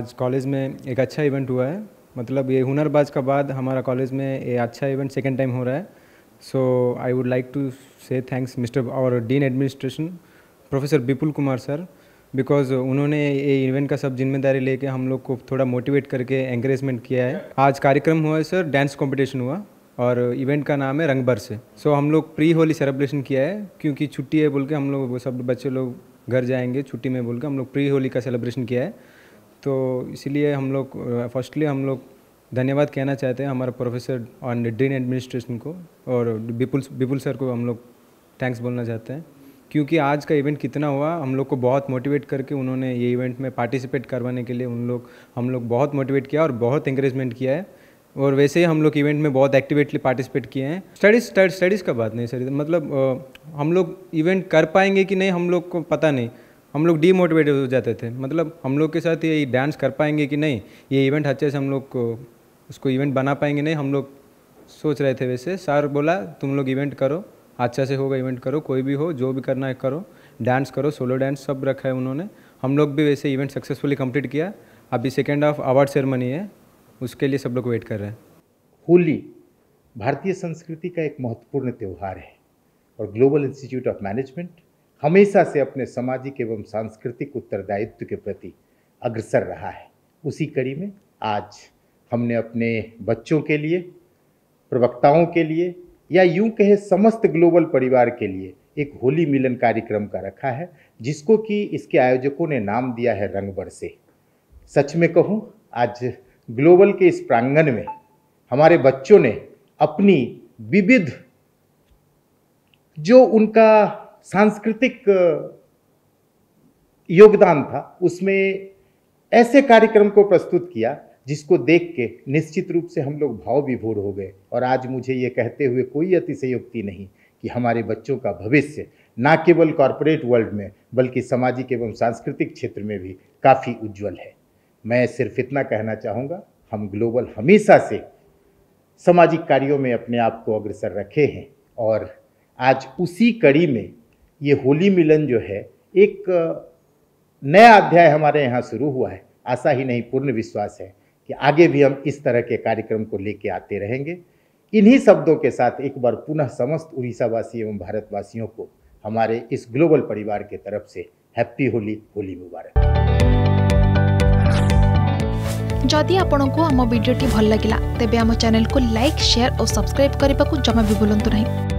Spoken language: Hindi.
आज कॉलेज में एक अच्छा इवेंट हुआ है मतलब ये हुनरबाज का बाद हमारा कॉलेज में ये अच्छा इवेंट सेकेंड टाइम हो रहा है so I would like to say thanks mister और dean administration professor Bipul Kumar sir because उन्होंने ये इवेंट का सब जिम्मेदारी लेके हम लोग को थोड़ा मोटिवेट करके एंकरेजमेंट किया है आज कार्यक्रम हुआ है सर डांस कॉम्पिटिशन हुआ और इवेंट का नाम है रंगबर से सो so, हम लोग प्री होली सेलिब्रेशन किया है क्योंकि छुट्टी है बोल के हम लोग सब बच्चे लोग घर जाएंगे छुट्टी में बोल के हम लोग प्री होली का सेलिब्रेशन किया है तो इसीलिए हम लोग फर्स्टली हम लोग धन्यवाद कहना चाहते हैं हमारा प्रोफेसर और ड्रीन एडमिनिस्ट्रेशन को और विपुल विपुल सर को हम लोग थैंक्स बोलना चाहते हैं क्योंकि आज का इवेंट कितना हुआ हम लोग को बहुत मोटिवेट करके उन्होंने ये इवेंट में पार्टिसिपेट करवाने के लिए उन लोग हम लोग बहुत मोटिवेट किया और बहुत इंकरेजमेंट किया है और वैसे ही हम लोग इवेंट में बहुत एक्टिवेटली पार्टिसिपेट किए हैं स्टडीज स्टडीज़ का बात नहीं सर मतलब हम लोग इवेंट कर पाएंगे कि नहीं हम लोग को पता नहीं हम लोग डीमोटिवेट हो जाते थे मतलब हम लोग के साथ ये डांस कर पाएंगे कि नहीं ये इवेंट अच्छे से हम लोग को उसको इवेंट बना पाएंगे नहीं हम लोग सोच रहे थे वैसे सर बोला तुम लोग इवेंट करो अच्छा से होगा इवेंट करो कोई भी हो जो भी करना है करो डांस करो सोलो डांस सब रखा है उन्होंने हम लोग भी वैसे इवेंट सक्सेसफुली कंप्लीट किया अभी सेकेंड ऑफ अवार्ड सेरेमनी है उसके लिए सब लोग वेट कर रहे हैं होली भारतीय संस्कृति का एक महत्वपूर्ण त्यौहार है और ग्लोबल इंस्टीट्यूट ऑफ मैनेजमेंट हमेशा से अपने सामाजिक एवं सांस्कृतिक उत्तरदायित्व के प्रति अग्रसर रहा है उसी कड़ी में आज हमने अपने बच्चों के लिए प्रवक्ताओं के लिए या यूं कहे समस्त ग्लोबल परिवार के लिए एक होली मिलन कार्यक्रम का रखा है जिसको कि इसके आयोजकों ने नाम दिया है रंग बरसे सच में कहूँ आज ग्लोबल के इस प्रांगण में हमारे बच्चों ने अपनी विविध जो उनका सांस्कृतिक योगदान था उसमें ऐसे कार्यक्रम को प्रस्तुत किया जिसको देख के निश्चित रूप से हम लोग भाव विभोर हो गए और आज मुझे ये कहते हुए कोई अतिशयोक्ति नहीं कि हमारे बच्चों का भविष्य न केवल कॉरपोरेट वर्ल्ड में बल्कि सामाजिक एवं सांस्कृतिक क्षेत्र में भी काफ़ी उज्जवल है मैं सिर्फ इतना कहना चाहूँगा हम ग्लोबल हमेशा से सामाजिक कार्यों में अपने आप को अग्रसर रखे हैं और आज उसी कड़ी में ये होली मिलन जो है एक नया अध्याय हमारे यहाँ शुरू हुआ है आशा ही नहीं पूर्ण विश्वास है कि आगे भी हम इस तरह के कार्यक्रम को लेके आते रहेंगे इन्हीं शब्दों के साथ एक बार पुनः समस्त उड़ीसावासी एवं भारतवासियों को हमारे इस ग्लोबल परिवार के तरफ से हैप्पी होली होली मुबारक जदि आपण को आम भिडी भल लगा तेब आम को लाइक शेयर और सब्सक्राइब करने को जमा भी बुलां नहीं